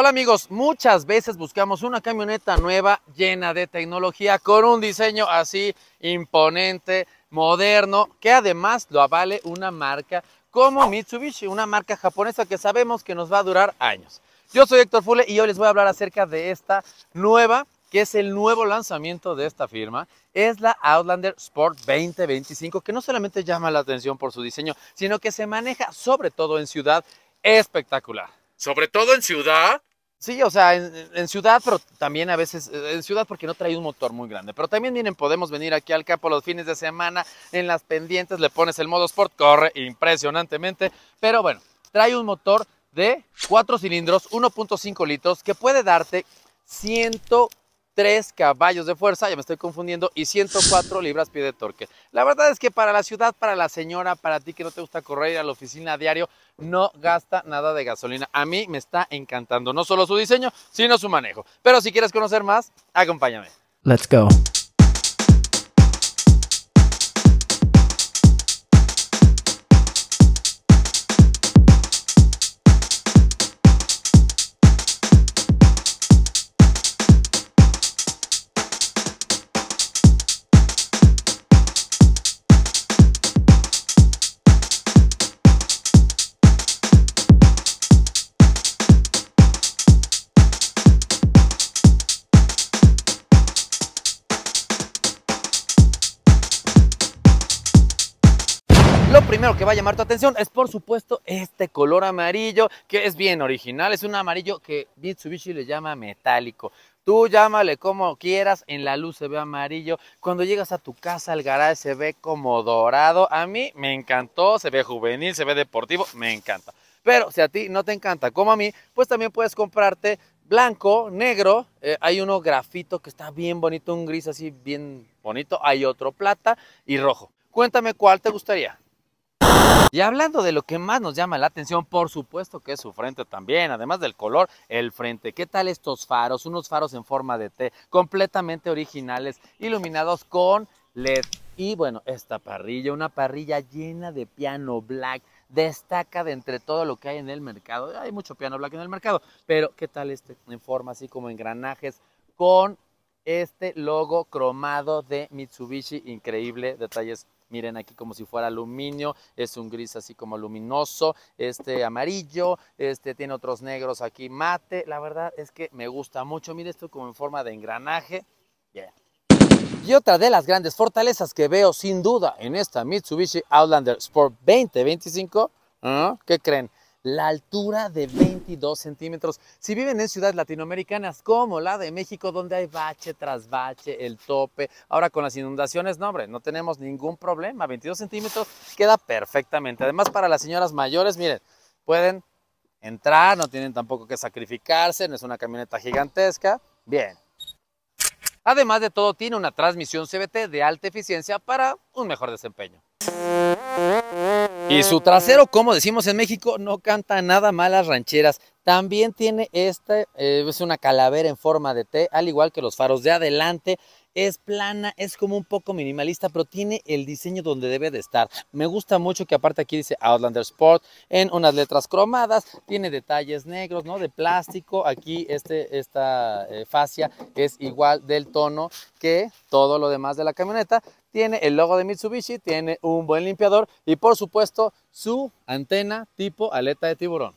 Hola amigos, muchas veces buscamos una camioneta nueva llena de tecnología con un diseño así imponente, moderno, que además lo avale una marca como Mitsubishi, una marca japonesa que sabemos que nos va a durar años. Yo soy Héctor Fule y hoy les voy a hablar acerca de esta nueva que es el nuevo lanzamiento de esta firma, es la Outlander Sport 2025, que no solamente llama la atención por su diseño, sino que se maneja sobre todo en ciudad espectacular. Sobre todo en ciudad Sí, o sea, en, ciudad, pero también a veces, eh, en ciudad porque no trae un motor muy grande. Pero también, miren, podemos venir aquí al campo los fines de semana, en las pendientes le pones el modo sport, corre impresionantemente. Pero bueno, trae un motor de 4 cilindros, 1.5 litros, que puede darte 100 3 caballos de fuerza, ya me estoy confundiendo, y 104 libras-pie de torque. La verdad es que para la ciudad, para la señora, para ti que no te gusta correr ir a la oficina a diario, no gasta nada de gasolina. A mí me está encantando no solo su diseño, sino su manejo. Pero si quieres conocer más, acompáñame. Let's go. primero que va a llamar tu atención es por supuesto este color amarillo que es bien original, es un amarillo que Mitsubishi le llama metálico. Tú llámale como quieras, en la luz se ve amarillo. Cuando llegas a tu casa, el garage se ve como dorado. A mí me encantó, se ve juvenil, se ve deportivo, me encanta. Pero si a ti no te encanta como a mí, pues también puedes comprarte blanco, negro, eh, hay uno grafito que está bien bonito, un gris así bien bonito, hay otro plata y rojo. Cuéntame cuál te gustaría. Y hablando de lo que más nos llama la atención, por supuesto que es su frente también, además del color, el frente. ¿Qué tal estos faros? Unos faros en forma de T, completamente originales, iluminados con LED. Y bueno, esta parrilla, una parrilla llena de piano black, destaca de entre todo lo que hay en el mercado. Hay mucho piano black en el mercado, pero ¿qué tal este? En forma así como engranajes con este logo cromado de Mitsubishi, increíble, detalles miren aquí como si fuera aluminio, es un gris así como luminoso, este amarillo, este tiene otros negros aquí mate, la verdad es que me gusta mucho, miren esto como en forma de engranaje, yeah. Y otra de las grandes fortalezas que veo sin duda en esta Mitsubishi Outlander Sport 2025, ¿ah? ¿qué creen? la altura de 22 centímetros. Si viven en ciudades latinoamericanas como la de México, donde hay bache tras bache, el tope, ahora con las inundaciones, no hombre, no tenemos ningún problema. 22 centímetros queda perfectamente. Además, para las señoras mayores, miren, pueden entrar, no tienen tampoco que sacrificarse, no es una camioneta gigantesca. Bien. Además de todo, tiene una transmisión cbt de alta eficiencia para un mejor desempeño. Y su trasero, como decimos en México, no canta nada malas rancheras. También tiene esta, eh, es una calavera en forma de T, al igual que los faros de adelante es plana, es como un poco minimalista, pero tiene el diseño donde debe de estar. Me gusta mucho que aparte aquí dice Outlander Sport en unas letras cromadas, tiene detalles negros, ¿no? De plástico, aquí este, esta eh, fascia es igual del tono que todo lo demás de la camioneta. Tiene el logo de Mitsubishi, tiene un buen limpiador y por supuesto su antena tipo aleta de tiburón.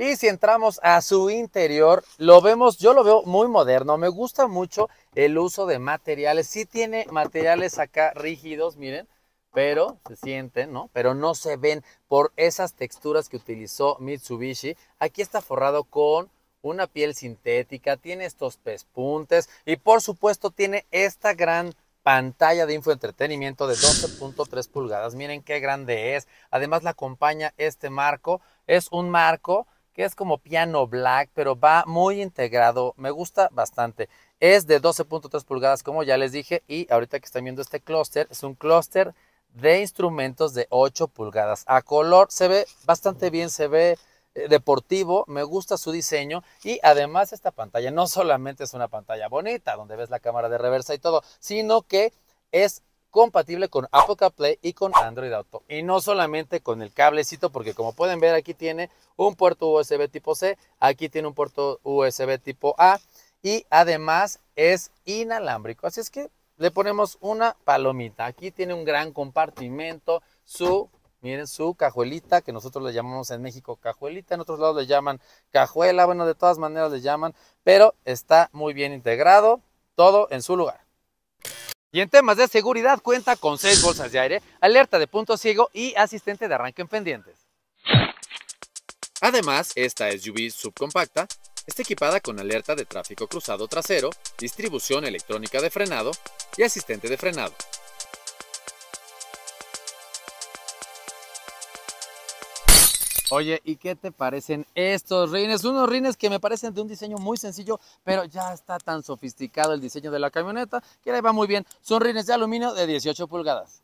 Y si entramos a su interior, lo vemos, yo lo veo muy moderno, me gusta mucho el uso de materiales. Sí tiene materiales acá rígidos, miren, pero se sienten, ¿no? Pero no se ven por esas texturas que utilizó Mitsubishi. Aquí está forrado con una piel sintética, tiene estos pespuntes y por supuesto tiene esta gran pantalla de infoentretenimiento de 12.3 pulgadas. Miren qué grande es. Además la acompaña este marco, es un marco es como piano black, pero va muy integrado, me gusta bastante. Es de 12.3 pulgadas, como ya les dije, y ahorita que están viendo este clúster, es un clúster de instrumentos de 8 pulgadas a color. Se ve bastante bien, se ve eh, deportivo, me gusta su diseño y además esta pantalla no solamente es una pantalla bonita donde ves la cámara de reversa y todo, sino que es compatible con Apple CarPlay y con Android Auto. Y no solamente con el cablecito, porque como pueden ver aquí tiene un puerto USB tipo C, aquí tiene un puerto USB tipo A y además es inalámbrico. Así es que le ponemos una palomita. Aquí tiene un gran compartimento, su, miren, su cajuelita, que nosotros le llamamos en México cajuelita, en otros lados le llaman cajuela, bueno, de todas maneras le llaman, pero está muy bien integrado, todo en su lugar. Y en temas de seguridad cuenta con seis bolsas de aire, alerta de punto ciego y asistente de arranque en pendientes. Además, esta SUV subcompacta está equipada con alerta de tráfico cruzado trasero, distribución electrónica de frenado y asistente de frenado. Oye, ¿y qué te parecen estos rines? Unos rines que me parecen de un diseño muy sencillo, pero ya está tan sofisticado el diseño de la camioneta que le va muy bien. Son rines de aluminio de 18 pulgadas.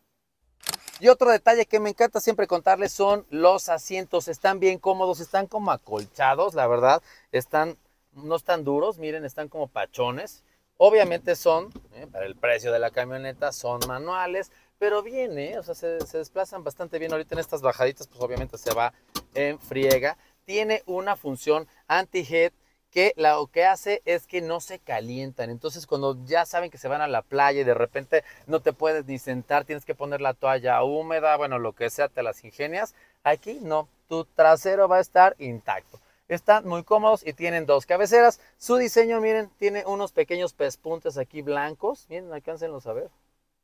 Y otro detalle que me encanta siempre contarles son los asientos. Están bien cómodos, están como acolchados, la verdad. Están, no están duros, miren, están como pachones. Obviamente son, eh, para el precio de la camioneta, son manuales, pero bien, eh, o sea, se, se desplazan bastante bien. Ahorita en estas bajaditas, pues obviamente se va en friega. Tiene una función anti head que lo que hace es que no se calientan. Entonces, cuando ya saben que se van a la playa y de repente no te puedes ni sentar, tienes que poner la toalla húmeda, bueno, lo que sea, te las ingenias. Aquí no, tu trasero va a estar intacto. Están muy cómodos y tienen dos cabeceras. Su diseño, miren, tiene unos pequeños pespuntes aquí blancos. Miren, alcáncenlos a ver.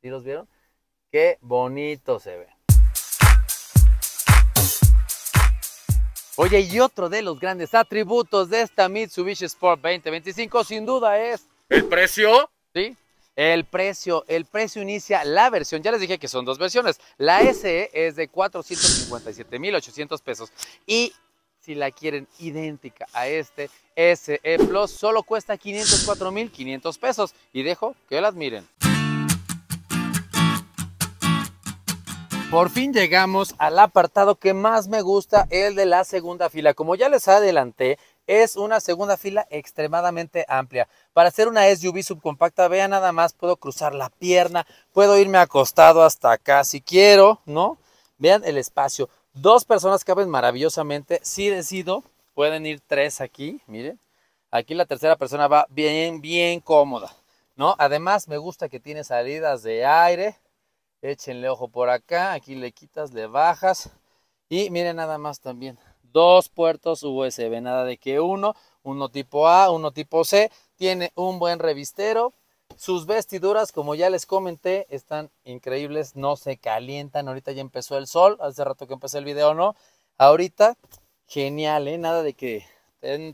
si los vieron? Qué bonito se ve. Oye, y otro de los grandes atributos de esta Mitsubishi Sport 2025 sin duda es... ¿El precio? Sí, el precio, el precio inicia la versión, ya les dije que son dos versiones. La SE es de 457.800 pesos y si la quieren idéntica a este SE Plus, solo cuesta 504.500 pesos y dejo que las miren. Por fin llegamos al apartado que más me gusta, el de la segunda fila. Como ya les adelanté, es una segunda fila extremadamente amplia. Para hacer una SUV subcompacta, vean nada más, puedo cruzar la pierna, puedo irme acostado hasta acá si quiero, ¿no? Vean el espacio. Dos personas caben maravillosamente. Si decido, pueden ir tres aquí, miren. Aquí la tercera persona va bien, bien cómoda, ¿no? Además, me gusta que tiene salidas de aire, Échenle ojo por acá, aquí le quitas, le bajas. Y miren nada más también, dos puertos USB, nada de que uno, uno tipo A, uno tipo C. Tiene un buen revistero, sus vestiduras, como ya les comenté, están increíbles, no se calientan. Ahorita ya empezó el sol, hace rato que empecé el video, ¿no? Ahorita, genial, ¿eh? Nada de que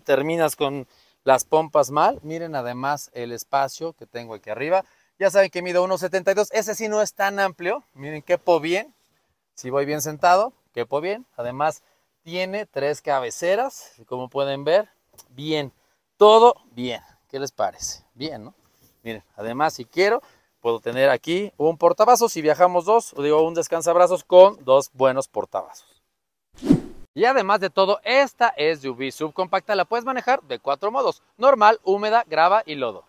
terminas con las pompas mal. Miren además el espacio que tengo aquí arriba. Ya saben que mido 1,72. Ese sí no es tan amplio. Miren, quepo bien. Si voy bien sentado, quepo bien. Además, tiene tres cabeceras. Como pueden ver, bien. Todo bien. ¿Qué les parece? Bien, ¿no? Miren, además, si quiero, puedo tener aquí un portavasos. Si viajamos dos, digo, un descansabrazos con dos buenos portavasos. Y además de todo, esta es SUV subcompacta la puedes manejar de cuatro modos, normal, húmeda, grava y lodo.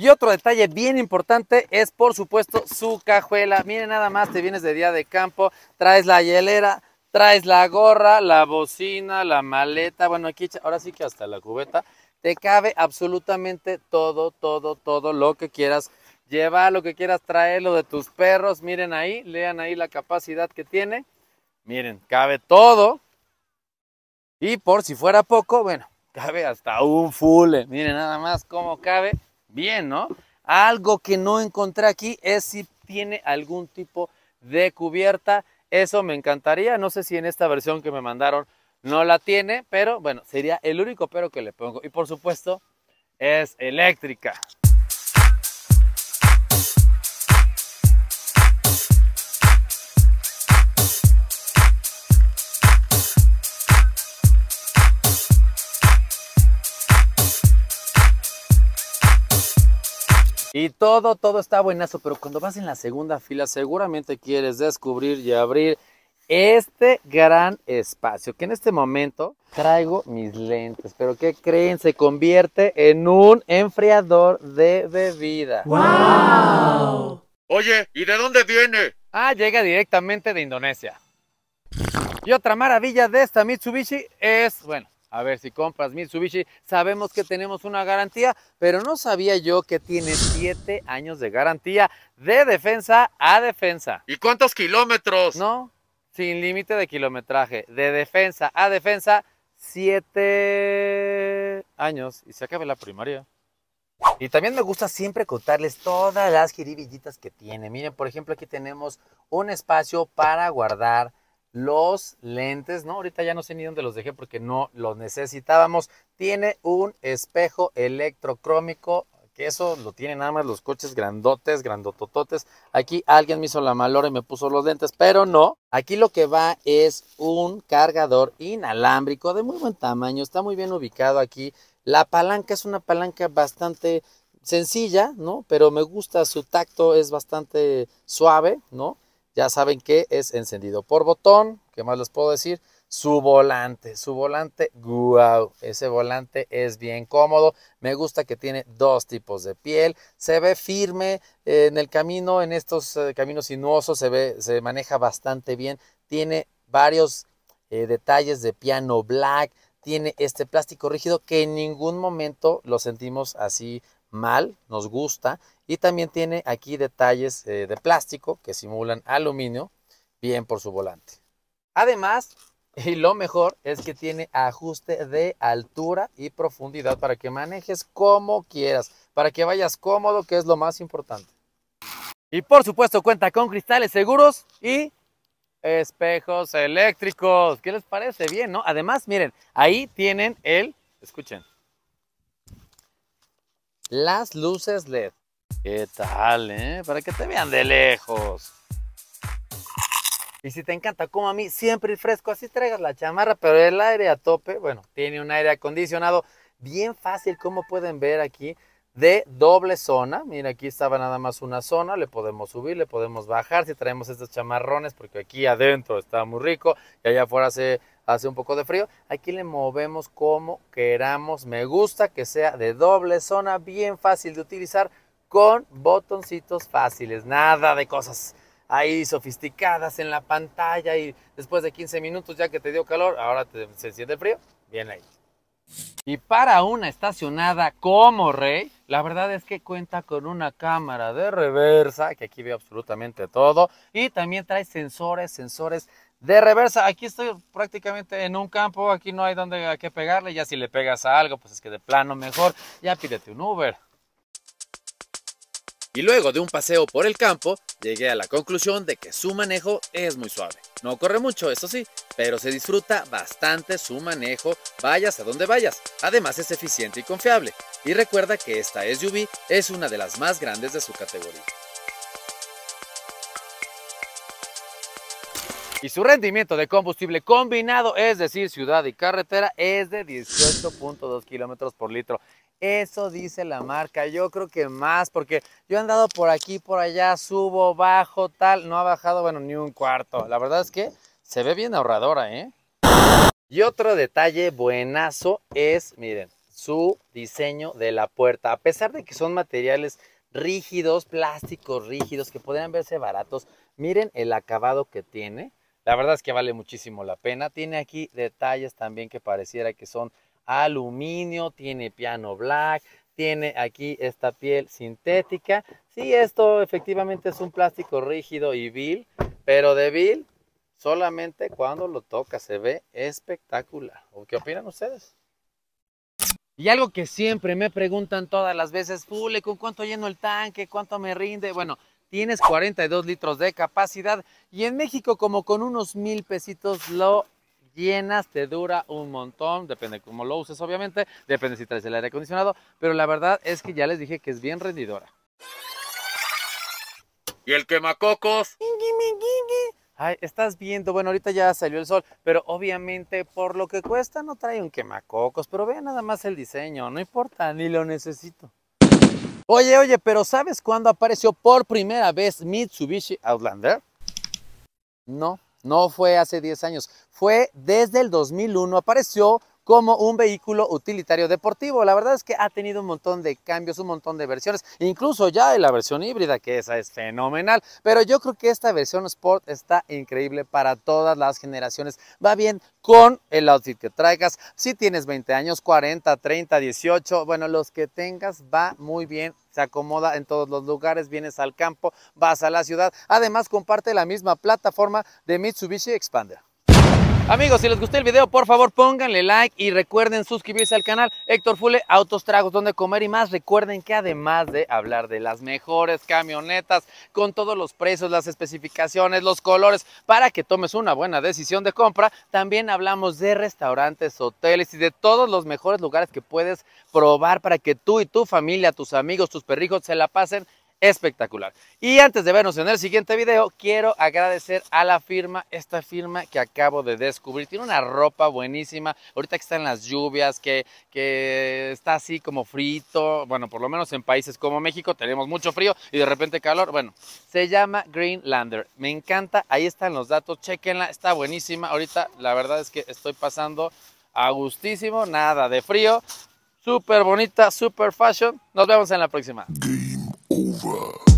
Y otro detalle bien importante es, por supuesto, su cajuela. Miren, nada más te vienes de día de campo, traes la hielera, traes la gorra, la bocina, la maleta. Bueno, aquí ahora sí que hasta la cubeta. Te cabe absolutamente todo, todo, todo lo que quieras. llevar, lo que quieras, traer lo de tus perros. Miren ahí, lean ahí la capacidad que tiene. Miren, cabe todo. Y por si fuera poco, bueno, cabe hasta un full. Miren nada más cómo cabe Bien, ¿no? Algo que no encontré aquí es si tiene algún tipo de cubierta. Eso me encantaría. No sé si en esta versión que me mandaron no la tiene, pero bueno, sería el único pero que le pongo. Y por supuesto, es eléctrica. Y todo, todo está buenazo, pero cuando vas en la segunda fila seguramente quieres descubrir y abrir este gran espacio, que en este momento traigo mis lentes, pero que creen? Se convierte en un enfriador de bebida. ¡Wow! Oye, ¿y de dónde viene? Ah, llega directamente de Indonesia. Y otra maravilla de esta Mitsubishi es, bueno, a ver, si compras Mitsubishi, sabemos que tenemos una garantía, pero no sabía yo que tiene 7 años de garantía de defensa a defensa. ¿Y cuántos kilómetros? No, sin límite de kilometraje. De defensa a defensa, 7 años. Y se acaba la primaria. Y también me gusta siempre contarles todas las jiribillitas que tiene. Miren, por ejemplo, aquí tenemos un espacio para guardar los lentes, ¿no? Ahorita ya no sé ni dónde los dejé porque no los necesitábamos. Tiene un espejo electrocrómico, que eso lo tienen nada más los coches grandotes, grandotototes. Aquí alguien me hizo la malora y me puso los lentes, pero no. Aquí lo que va es un cargador inalámbrico de muy buen tamaño, está muy bien ubicado aquí. La palanca es una palanca bastante sencilla, ¿no? Pero me gusta su tacto, es bastante suave, ¿no? ya saben que es encendido por botón. ¿Qué más les puedo decir? Su volante, su volante, wow, ese volante es bien cómodo. Me gusta que tiene dos tipos de piel. Se ve firme eh, en el camino, en estos eh, caminos sinuosos, se, ve, se maneja bastante bien. Tiene varios eh, detalles de piano black tiene este plástico rígido que en ningún momento lo sentimos así mal, nos gusta. Y también tiene aquí detalles eh, de plástico que simulan aluminio, bien por su volante. Además, y lo mejor es que tiene ajuste de altura y profundidad para que manejes como quieras, para que vayas cómodo, que es lo más importante. Y por supuesto cuenta con cristales seguros y espejos eléctricos. ¿Qué les parece? Bien, ¿no? Además, miren, ahí tienen el, escuchen, las luces LED. ¿Qué tal, eh? Para que te vean de lejos. Y si te encanta, como a mí, siempre el fresco, así traigas la chamarra, pero el aire a tope, bueno, tiene un aire acondicionado bien fácil, como pueden ver aquí, de doble zona. Mira, aquí estaba nada más una zona, le podemos subir, le podemos bajar, si traemos estos chamarrones, porque aquí adentro está muy rico y allá afuera se hace un poco de frío. Aquí le movemos como queramos. Me gusta que sea de doble zona, bien fácil de utilizar con botoncitos fáciles. Nada de cosas ahí sofisticadas en la pantalla y después de 15 minutos ya que te dio calor, ahora te, se siente frío. Bien ahí. Y para una estacionada como Rey, la verdad es que cuenta con una cámara de reversa, que aquí ve absolutamente todo, y también trae sensores, sensores de reversa, aquí estoy prácticamente en un campo, aquí no hay donde que pegarle, ya si le pegas a algo, pues es que de plano mejor, ya pídete un Uber. Y luego de un paseo por el campo, llegué a la conclusión de que su manejo es muy suave. No corre mucho, eso sí, pero se disfruta bastante su manejo, vayas a donde vayas. Además es eficiente y confiable. Y recuerda que esta SUV es una de las más grandes de su categoría. y su rendimiento de combustible combinado, es decir, ciudad y carretera, es de 18.2 kilómetros por litro. Eso dice la marca, yo creo que más, porque yo he andado por aquí, por allá, subo, bajo, tal, no ha bajado, bueno, ni un cuarto. La verdad es que se ve bien ahorradora, ¿eh? Y otro detalle buenazo es, miren, su diseño de la puerta. A pesar de que son materiales rígidos, plásticos rígidos, que podrían verse baratos, miren el acabado que tiene la verdad es que vale muchísimo la pena. Tiene aquí detalles también que pareciera que son aluminio, tiene piano black, tiene aquí esta piel sintética. Sí, esto efectivamente es un plástico rígido y vil, pero débil solamente cuando lo toca se ve espectacular. ¿O ¿Qué opinan ustedes? Y algo que siempre me preguntan todas las veces, Fule, ¿con cuánto lleno el tanque? ¿Cuánto me rinde? Bueno, tienes 42 litros de capacidad y en México como con unos mil pesitos lo llenas, te dura un montón, depende cómo lo uses obviamente, depende si traes el aire acondicionado, pero la verdad es que ya les dije que es bien rendidora. ¿Y el quemacocos? Ay, estás viendo, bueno, ahorita ya salió el sol, pero obviamente por lo que cuesta no trae un quemacocos, pero vean nada más el diseño, no importa, ni lo necesito. Oye, oye, pero ¿sabes cuándo apareció por primera vez Mitsubishi Outlander? No, no fue hace 10 años, fue desde el 2001, apareció como un vehículo utilitario deportivo. La verdad es que ha tenido un montón de cambios, un montón de versiones, incluso ya de la versión híbrida, que esa es fenomenal, pero yo creo que esta versión Sport está increíble para todas las generaciones. Va bien con el outfit que traigas, si tienes 20 años, 40, 30, 18, bueno, los que tengas va muy bien se acomoda en todos los lugares, vienes al campo, vas a la ciudad. Además, comparte la misma plataforma de Mitsubishi Expander. Amigos, si les gustó el video, por favor pónganle like y recuerden suscribirse al canal Héctor Fule Autos Tragos, donde comer y más. Recuerden que además de hablar de las mejores camionetas, con todos los precios, las especificaciones, los colores, para que tomes una buena decisión de compra, también hablamos de restaurantes, hoteles y de todos los mejores lugares que puedes probar para que tú y tu familia, tus amigos, tus perrijos se la pasen espectacular. Y antes de vernos en el siguiente video, quiero agradecer a la firma, esta firma que acabo de descubrir. Tiene una ropa buenísima, ahorita que están las lluvias, que, que está así como frito, bueno, por lo menos en países como México tenemos mucho frío y de repente calor. Bueno, se llama Greenlander, me encanta, ahí están los datos, chequenla, está buenísima. Ahorita la verdad es que estoy pasando a gustísimo, nada de frío. Súper bonita, súper fashion. Nos vemos en la próxima. over.